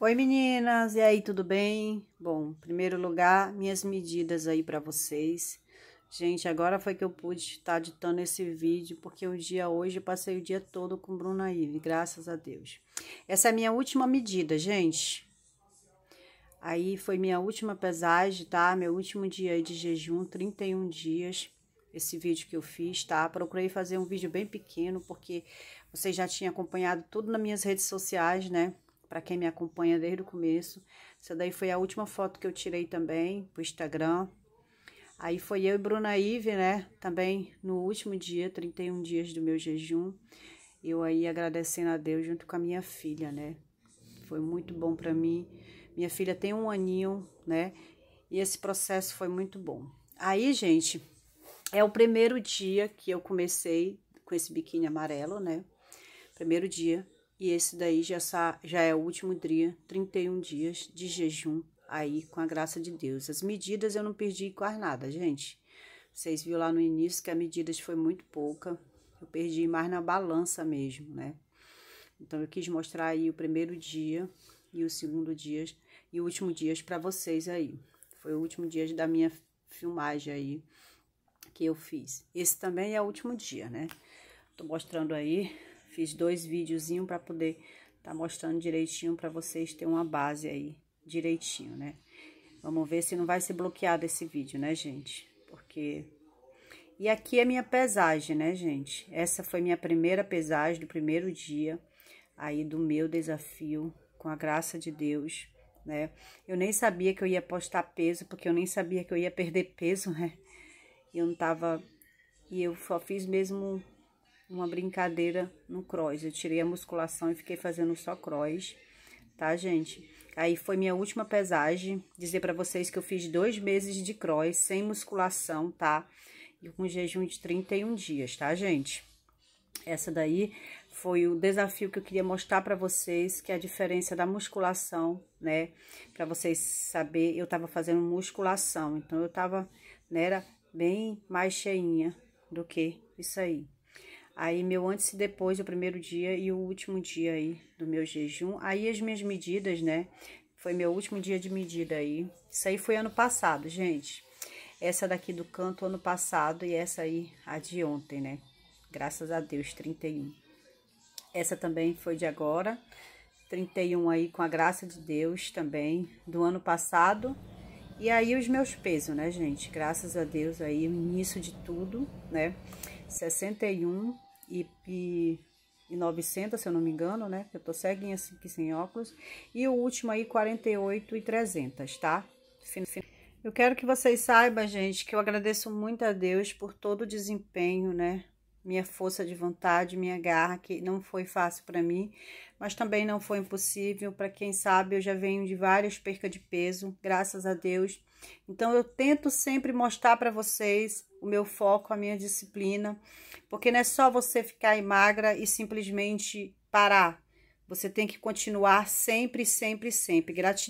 Oi meninas, e aí, tudo bem? Bom, em primeiro lugar, minhas medidas aí para vocês. Gente, agora foi que eu pude estar tá editando esse vídeo, porque o dia hoje passei o dia todo com Bruna Ive, graças a Deus. Essa é a minha última medida, gente. Aí foi minha última pesagem, tá? Meu último dia aí de jejum, 31 dias esse vídeo que eu fiz, tá? Procurei fazer um vídeo bem pequeno, porque vocês já tinham acompanhado tudo nas minhas redes sociais, né? para quem me acompanha desde o começo. Essa daí foi a última foto que eu tirei também pro Instagram. Aí foi eu e Bruna Ive, né? Também no último dia, 31 dias do meu jejum. Eu aí agradecendo a Deus junto com a minha filha, né? Foi muito bom para mim. Minha filha tem um aninho, né? E esse processo foi muito bom. Aí, gente, é o primeiro dia que eu comecei com esse biquíni amarelo, né? Primeiro dia e esse daí já, já é o último dia, 31 dias de jejum aí, com a graça de Deus. As medidas eu não perdi quase nada, gente. Vocês viram lá no início que a medidas foi muito pouca. Eu perdi mais na balança mesmo, né? Então eu quis mostrar aí o primeiro dia e o segundo dia e o último dia para vocês aí. Foi o último dia da minha filmagem aí que eu fiz. Esse também é o último dia, né? Tô mostrando aí Fiz dois videozinhos para poder tá mostrando direitinho para vocês ter uma base aí, direitinho, né? Vamos ver se não vai ser bloqueado esse vídeo, né, gente? Porque... E aqui é minha pesagem, né, gente? Essa foi minha primeira pesagem do primeiro dia aí do meu desafio, com a graça de Deus, né? Eu nem sabia que eu ia postar peso, porque eu nem sabia que eu ia perder peso, né? Eu não tava... E eu só fiz mesmo uma brincadeira no cross. Eu tirei a musculação e fiquei fazendo só cross, tá, gente? Aí foi minha última pesagem. Dizer para vocês que eu fiz dois meses de cross sem musculação, tá? E com jejum de 31 dias, tá, gente? Essa daí foi o desafio que eu queria mostrar para vocês, que é a diferença da musculação, né? Para vocês saber, eu tava fazendo musculação, então eu tava, né, era bem mais cheinha do que isso aí aí meu antes e depois o primeiro dia e o último dia aí do meu jejum. Aí as minhas medidas, né? Foi meu último dia de medida aí. Isso aí foi ano passado, gente. Essa daqui do canto ano passado e essa aí a de ontem, né? Graças a Deus, 31. Essa também foi de agora. 31 aí com a graça de Deus também do ano passado. E aí os meus pesos, né, gente? Graças a Deus aí, início de tudo, né? 61 e, e 900, se eu não me engano, né? Eu tô ceguinha assim, aqui sem óculos. E o último aí, 48 e 300, tá? Eu quero que vocês saibam, gente, que eu agradeço muito a Deus por todo o desempenho, né? minha força de vontade, minha garra, que não foi fácil para mim, mas também não foi impossível. Para quem sabe, eu já venho de várias percas de peso, graças a Deus. Então, eu tento sempre mostrar para vocês o meu foco, a minha disciplina, porque não é só você ficar magra e simplesmente parar. Você tem que continuar sempre, sempre, sempre. Gratidão.